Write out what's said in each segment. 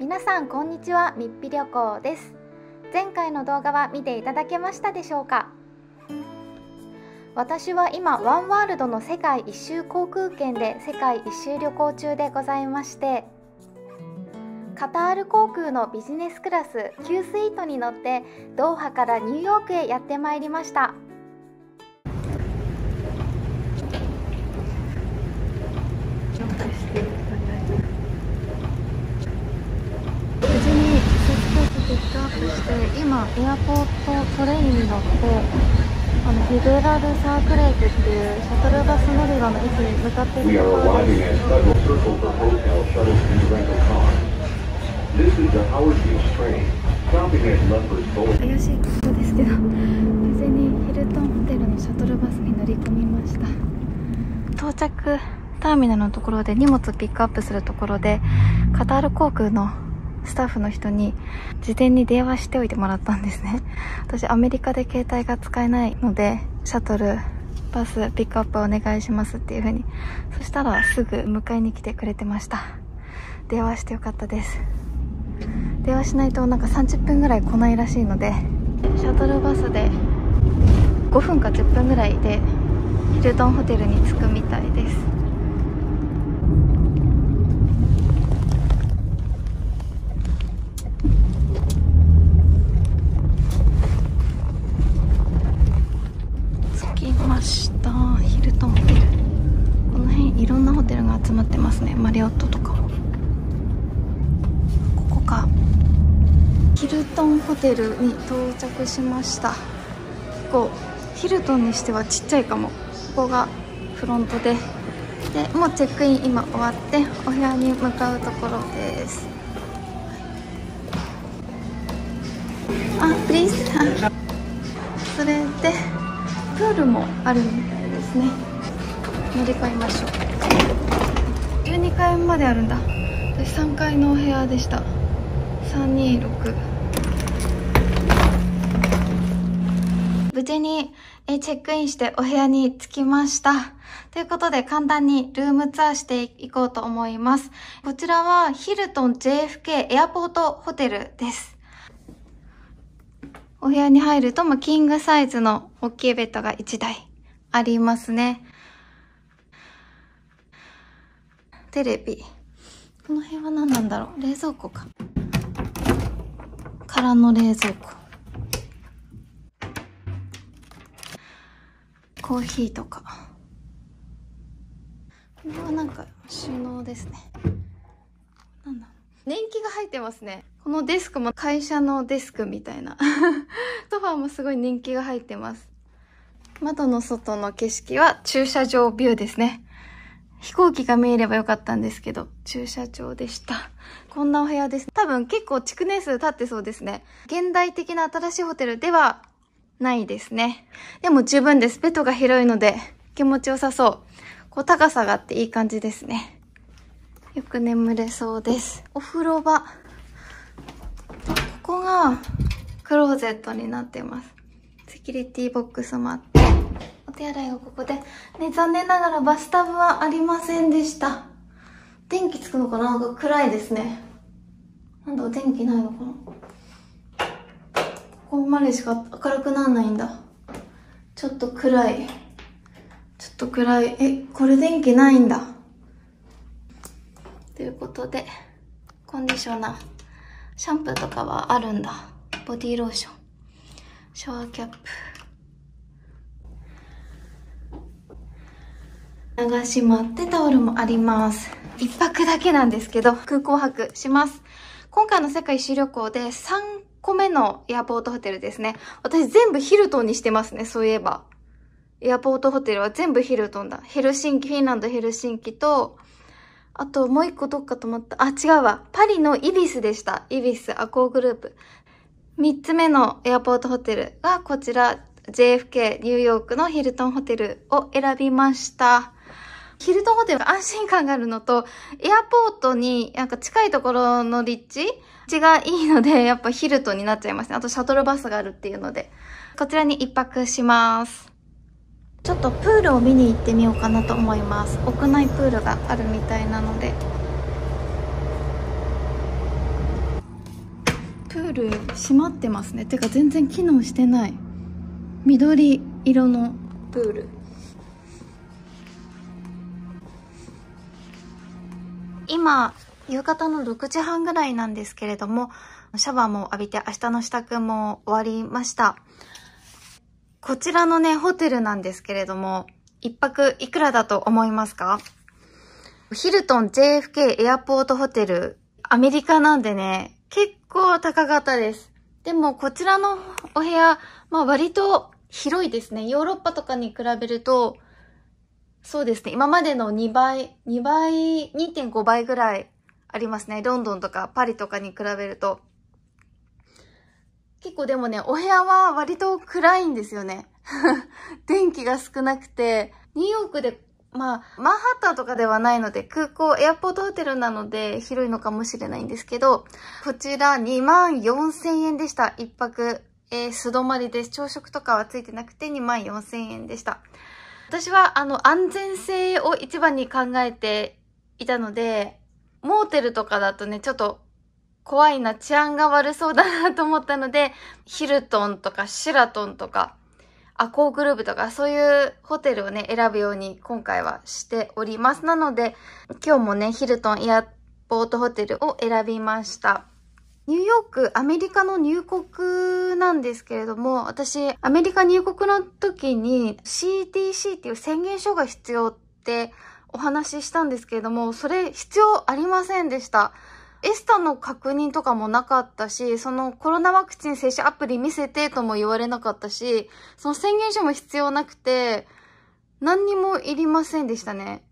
皆さんこんにちはみっぴ旅行です前回の動画は見ていただけましたでしょうか私は今ワンワールドの世界一周航空券で世界一周旅行中でございましてカタール航空のビジネスクラス Q スイートに乗ってドーハからニューヨークへやってまいりました今エアポートトレインに乗ってあのフィデラルサークレートっていうシャトルバス乗り場の駅に向かっているところです怪しいところですけど無事にヒルトンホテルのシャトルバスに乗り込みました到着ターミナルのところで荷物ピックアップするところでカタール航空のスタッフの人に事前に電話しておいてもらったんですね私アメリカで携帯が使えないのでシャトルバスピックアップお願いしますっていう風にそしたらすぐ迎えに来てくれてました電話してよかったです電話しないとなんか30分ぐらい来ないらしいのでシャトルバスで5分か10分ぐらいでヒルトンホテルに着くみたいですろんなホテルが集まってますねマリオットとかここかヒルトンホテルに到着しましたこうヒルトンにしてはちっちゃいかもここがフロントででもうチェックイン今終わってお部屋に向かうところですあプリーズそれでプールもあるみたいですね乗り換えましょう12階まであるんだ私3階のお部屋でした326無事にチェックインしてお部屋に着きましたということで簡単にルームツアーしていこうと思いますこちらはヒルトン JFK エアポートホテルですお部屋に入ると、まあ、キングサイズの大きいベッドが1台ありますね。テレビ。この辺は何なんだろう冷蔵庫か。空の冷蔵庫。コーヒーとか。これはなんか収納ですね。なんだ年季が入ってますね。このデスクも会社のデスクみたいな。ソファーもすごい年季が入ってます。窓の外の景色は駐車場ビューですね。飛行機が見えればよかったんですけど、駐車場でした。こんなお部屋です。多分結構築年数経ってそうですね。現代的な新しいホテルではないですね。でも十分です。ベッドが広いので気持ちよさそう。こう高さがあっていい感じですね。よく眠れそうです。お風呂場。ここがクローゼットになってます。セキュリティボックスもあって。手洗いはここで、ね、残念ながらバスタブはありませんでした電気つくのかななんか暗いですねなんだ電気ないのかなここまでしか明るくなんないんだちょっと暗いちょっと暗いえこれ電気ないんだということでコンディショナーシャンプーとかはあるんだボディローションシャワーキャップ流しまってタオルもあります。一泊だけなんですけど、空港泊します。今回の世界一周旅行で3個目のエアポートホテルですね。私全部ヒルトンにしてますね、そういえば。エアポートホテルは全部ヒルトンだ。ヘルシンキ、フィンランドヘルシンキと、あともう一個どっかと思った。あ、違うわ。パリのイビスでした。イビスアコーグループ。三つ目のエアポートホテルがこちら JFK ニューヨークのヒルトンホテルを選びました。ヒルトホテル安心感があるのと、エアポートになんか近いところの立地地がいいので、やっぱヒルトになっちゃいますね。あとシャトルバスがあるっていうので、こちらに一泊します。ちょっとプールを見に行ってみようかなと思います。屋内プールがあるみたいなので。プール閉まってますね。てか全然機能してない。緑色のプール。今、夕方の6時半ぐらいなんですけれども、シャワーも浴びて明日の支度も終わりました。こちらのね、ホテルなんですけれども、一泊いくらだと思いますかヒルトン JFK エアポートホテル、アメリカなんでね、結構高かったです。でもこちらのお部屋、まあ割と広いですね。ヨーロッパとかに比べると、そうですね。今までの2倍、2倍、2.5倍ぐらいありますね。ロンドンとかパリとかに比べると。結構でもね、お部屋は割と暗いんですよね。電気が少なくて、ニューヨークで、まあ、マンハッタンとかではないので、空港、エアポートホテルなので広いのかもしれないんですけど、こちら2万4000円でした。一泊、えー、素泊まりです。朝食とかはついてなくて2万4000円でした。私はあの安全性を一番に考えていたので、モーテルとかだとね、ちょっと怖いな、治安が悪そうだなと思ったので、ヒルトンとかシラトンとか、アコーグループとかそういうホテルをね、選ぶように今回はしております。なので、今日もね、ヒルトンエアポートホテルを選びました。ニューヨーク、アメリカの入国なんですけれども、私、アメリカ入国の時に CDC っていう宣言書が必要ってお話ししたんですけれども、それ必要ありませんでした。エスタの確認とかもなかったし、そのコロナワクチン接種アプリ見せてとも言われなかったし、その宣言書も必要なくて、何にもいりませんでしたね。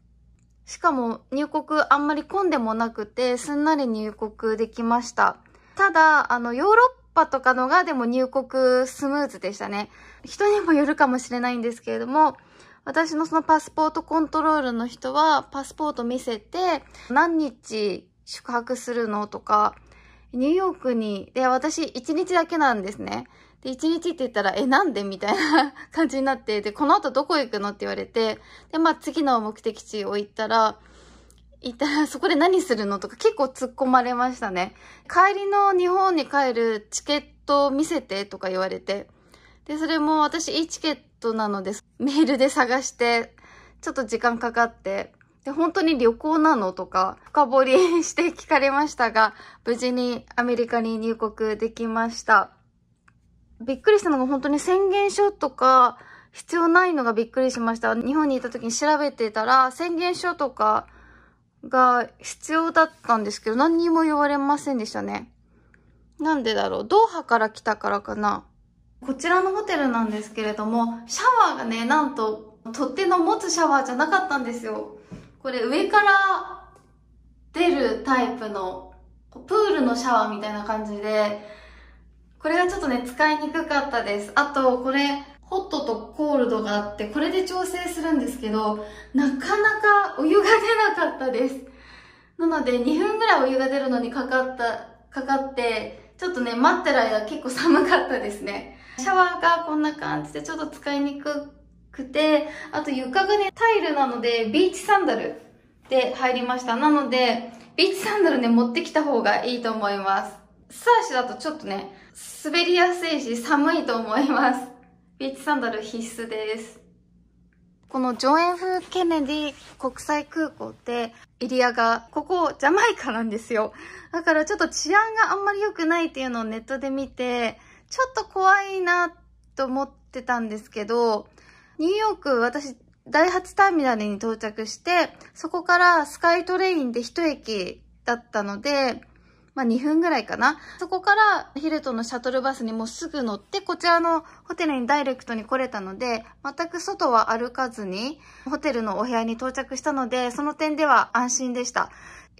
しかも入国あんまり混んでもなくて、すんなり入国できました。ただ、あの、ヨーロッパとかのがでも入国スムーズでしたね。人にもよるかもしれないんですけれども、私のそのパスポートコントロールの人は、パスポート見せて、何日宿泊するのとか、ニューヨークに、で、私1日だけなんですね。で、1日って言ったら、え、なんでみたいな 感じになって、で、この後どこ行くのって言われて、で、まあ次の目的地を行ったら、いたら、そこで何するのとか結構突っ込まれましたね。帰りの日本に帰るチケットを見せてとか言われて。で、それも私いいチケットなので、メールで探して、ちょっと時間かかって、で、本当に旅行なのとか、深掘りして聞かれましたが、無事にアメリカに入国できました。びっくりしたのが本当に宣言書とか、必要ないのがびっくりしました。日本にいた時に調べてたら、宣言書とか、が必要だったんですけど、何にも言われませんでしたね。なんでだろう。ドーハから来たからかな。こちらのホテルなんですけれども、シャワーがね、なんと、取っ手の持つシャワーじゃなかったんですよ。これ上から出るタイプの、プールのシャワーみたいな感じで、これがちょっとね、使いにくかったです。あと、これ、ホットとコールドがあって、これで調整するんですけど、なかなかお湯が出なかったです。なので、2分ぐらいお湯が出るのにかかった、かかって、ちょっとね、待ってる間結構寒かったですね。シャワーがこんな感じでちょっと使いにくくて、あと床がね、タイルなので、ビーチサンダルで入りました。なので、ビーチサンダルね、持ってきた方がいいと思います。素足だとちょっとね、滑りやすいし寒いと思います。ビーチサンダル必須です。このジョエンフ・ケネディ国際空港ってエリアが、ここジャマイカなんですよ。だからちょっと治安があんまり良くないっていうのをネットで見て、ちょっと怖いなと思ってたんですけど、ニューヨーク私第8ターミナルに到着して、そこからスカイトレインで一駅だったので、まあ、2分ぐらいかな。そこからヒルトンのシャトルバスにもうすぐ乗って、こちらのホテルにダイレクトに来れたので、全く外は歩かずに、ホテルのお部屋に到着したので、その点では安心でした。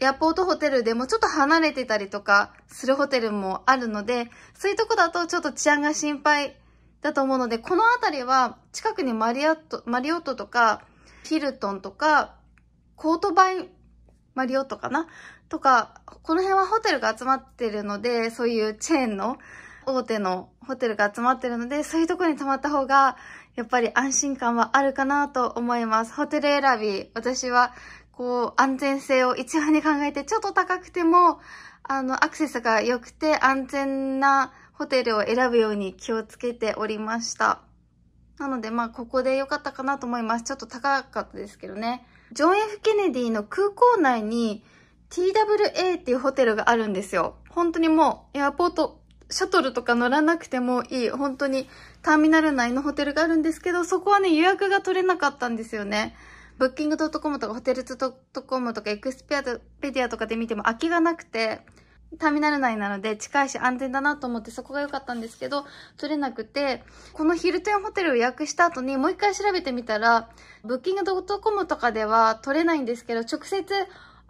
エアポートホテルでもちょっと離れてたりとかするホテルもあるので、そういうとこだとちょっと治安が心配だと思うので、この辺りは近くにマリアット、マリオットとか、ヒルトンとか、コートバイマリオットかなとか、この辺はホテルが集まってるので、そういうチェーンの大手のホテルが集まってるので、そういうとこに泊まった方が、やっぱり安心感はあるかなと思います。ホテル選び、私は、こう、安全性を一番に考えて、ちょっと高くても、あの、アクセスが良くて安全なホテルを選ぶように気をつけておりました。なので、まあ、ここで良かったかなと思います。ちょっと高かったですけどね。ジョン・ F・ ケネディの空港内に、TWA っていうホテルがあるんですよ。本当にもうエアポート、シャトルとか乗らなくてもいい、本当にターミナル内のホテルがあるんですけど、そこはね、予約が取れなかったんですよね。ブッキング .com とかホテルズ .com とかエクスペディアとかで見ても空きがなくて、ターミナル内なので近いし安全だなと思ってそこが良かったんですけど、取れなくて、このヒルトンホテルを予約した後にもう一回調べてみたら、ブッキング .com とかでは取れないんですけど、直接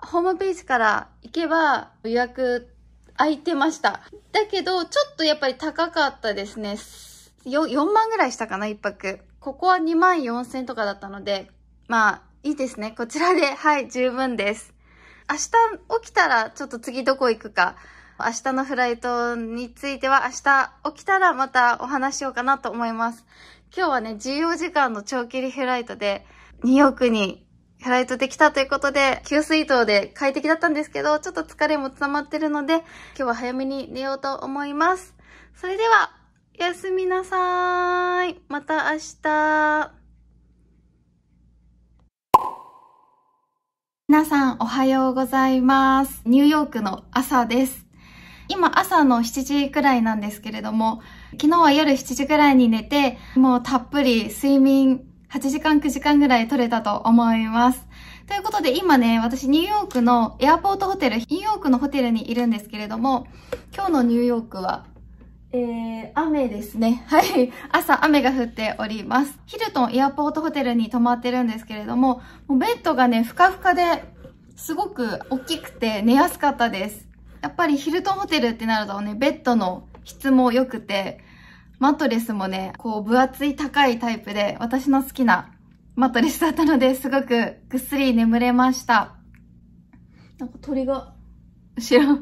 ホームページから行けば予約空いてました。だけど、ちょっとやっぱり高かったですね。4, 4万ぐらいしたかな、一泊。ここは2万4千とかだったので、まあ、いいですね。こちらで、はい、十分です。明日起きたら、ちょっと次どこ行くか、明日のフライトについては、明日起きたらまたお話しようかなと思います。今日はね、14時間の長距離フライトで、ニューヨークにフライトできたということで、給水筒で快適だったんですけど、ちょっと疲れも溜まってるので、今日は早めに寝ようと思います。それでは、おやすみなさーい。また明日。皆さんおはようございます。ニューヨークの朝です。今朝の7時くらいなんですけれども、昨日は夜7時くらいに寝て、もうたっぷり睡眠8時間9時間ぐらい取れたと思います。ということで今ね、私ニューヨークのエアポートホテル、ニューヨークのホテルにいるんですけれども、今日のニューヨークは、えー、雨ですね。はい。朝雨が降っております。ヒルトンエアポートホテルに泊まってるんですけれども、もうベッドがね、ふかふかで、すごく大きくて寝やすかったです。やっぱりヒルトンホテルってなるとね、ベッドの質も良くて、マットレスもね、こう分厚い高いタイプで、私の好きなマットレスだったので、すごくぐっすり眠れました。なんか鳥が、後ろ。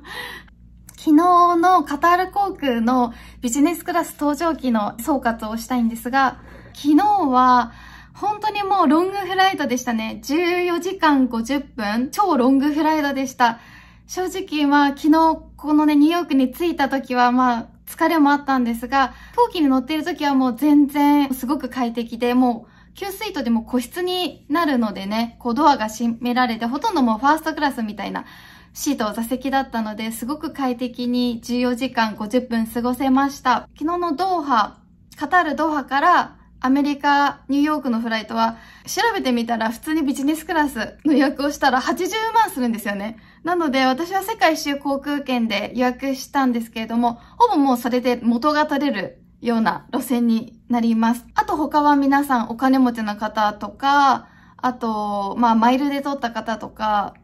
昨日のカタール航空のビジネスクラス搭乗機の総括をしたいんですが、昨日は本当にもうロングフライトでしたね。14時間50分、超ロングフライトでした。正直、まあ昨日このね、ニューヨークに着いた時はまあ疲れもあったんですが、飛行機に乗ってる時はもう全然すごく快適で、もう給水筒でも個室になるのでね、こうドアが閉められて、ほとんどもうファーストクラスみたいなシート、座席だったので、すごく快適に14時間50分過ごせました。昨日のドーハ、カタールドーハからアメリカ、ニューヨークのフライトは、調べてみたら普通にビジネスクラスの予約をしたら80万するんですよね。なので、私は世界一周航空券で予約したんですけれども、ほぼもうそれで元が取れるような路線になります。あと他は皆さんお金持ちの方とか、あと、まあ、マイルで取った方とか、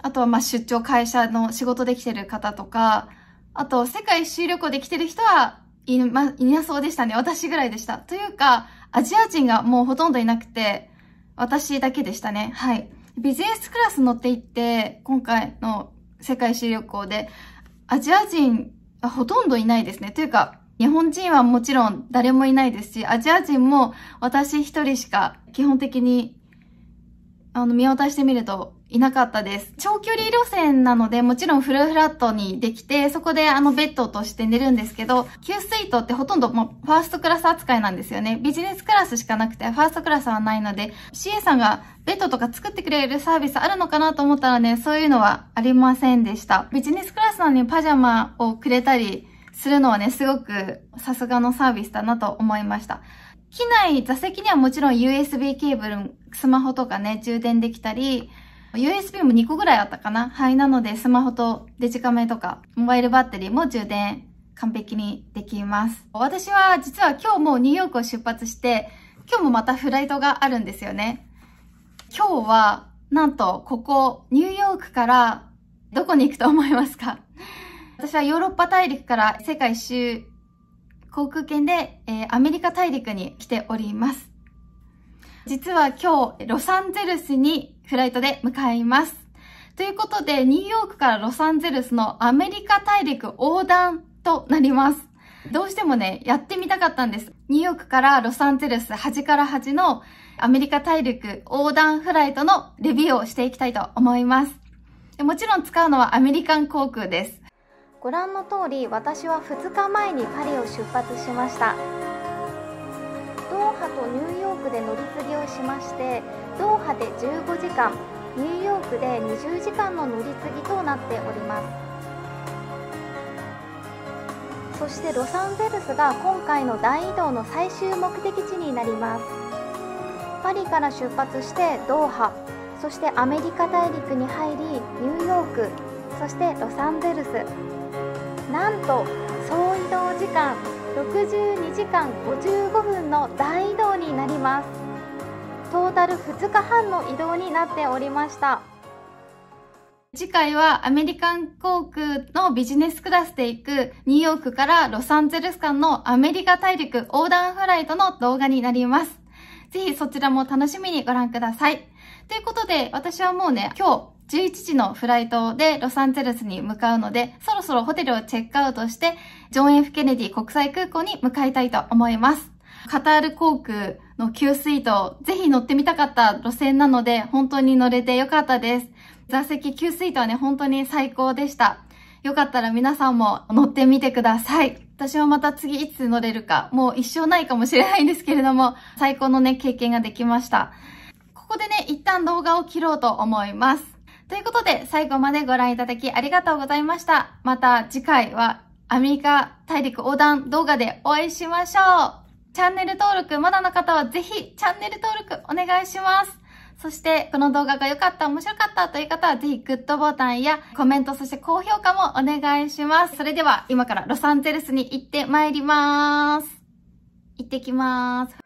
あとはまあ出張会社の仕事できてる方とか、あと世界一周旅行で来てる人はい,、ま、いなそうでしたね。私ぐらいでした。というか、アジア人がもうほとんどいなくて、私だけでしたね。はい。ビジネスクラス乗っていって、今回の世界史旅行で、アジア人はほとんどいないですね。というか、日本人はもちろん誰もいないですし、アジア人も私一人しか基本的に、あの、見渡してみるといなかったです。長距離路線なので、もちろんフルフラットにできて、そこであのベッドとして寝るんですけど、給水トってほとんど、もうファーストクラス扱いなんですよね。ビジネスクラスしかなくて、ファーストクラスはないので、CA さんがベッドとか作ってくれるサービスあるのかなと思ったらね、そういうのはありませんでした。ビジネスクラスなのにパジャマをくれたりするのはね、すごくさすがのサービスだなと思いました。機内、座席にはもちろん USB ケーブル、スマホとかね、充電できたり、USB も2個ぐらいあったかなはい、なのでスマホとデジカメとか、モバイルバッテリーも充電完璧にできます。私は実は今日もニューヨークを出発して、今日もまたフライトがあるんですよね。今日は、なんと、ここ、ニューヨークから、どこに行くと思いますか私はヨーロッパ大陸から世界一周航空券で、えー、アメリカ大陸に来ております。実は今日、ロサンゼルスにフライトで向かいます。ということで、ニューヨークからロサンゼルスのアメリカ大陸横断となります。どうしてもね、やってみたかったんです。ニューヨークからロサンゼルス端から端のアメリカ大陸横断フライトのレビューをしていきたいと思います。もちろん使うのはアメリカン航空です。ご覧の通り、私は2日前にパリを出発しました。ドーハとニューヨークで乗り継ぎをしまして、ドーハで15時間ニューヨークで20時間の乗り継ぎとなっておりますそしてロサンゼルスが今回の大移動の最終目的地になりますパリから出発してドーハそしてアメリカ大陸に入りニューヨークそしてロサンゼルスなんと総移動時間62時間55分の大移動になりますトータル2日半の移動になっておりました次回はアメリカン航空のビジネスクラスで行くニューヨークからロサンゼルス間のアメリカ大陸横断フライトの動画になります。ぜひそちらも楽しみにご覧ください。ということで、私はもうね、今日11時のフライトでロサンゼルスに向かうので、そろそろホテルをチェックアウトして、ジョン・ F・ ケネディ国際空港に向かいたいと思います。カタール航空の給水とぜひ乗ってみたかった路線なので、本当に乗れてよかったです。座席給水道はね、本当に最高でした。よかったら皆さんも乗ってみてください。私はまた次いつ乗れるか、もう一生ないかもしれないんですけれども、最高のね、経験ができました。ここでね、一旦動画を切ろうと思います。ということで、最後までご覧いただきありがとうございました。また次回はアメリカ大陸横断動画でお会いしましょうチャンネル登録まだの方はぜひチャンネル登録お願いします。そして、この動画が良かった、面白かったという方は、ぜひグッドボタンやコメント、そして高評価もお願いします。それでは、今からロサンゼルスに行ってまいります。行ってきます。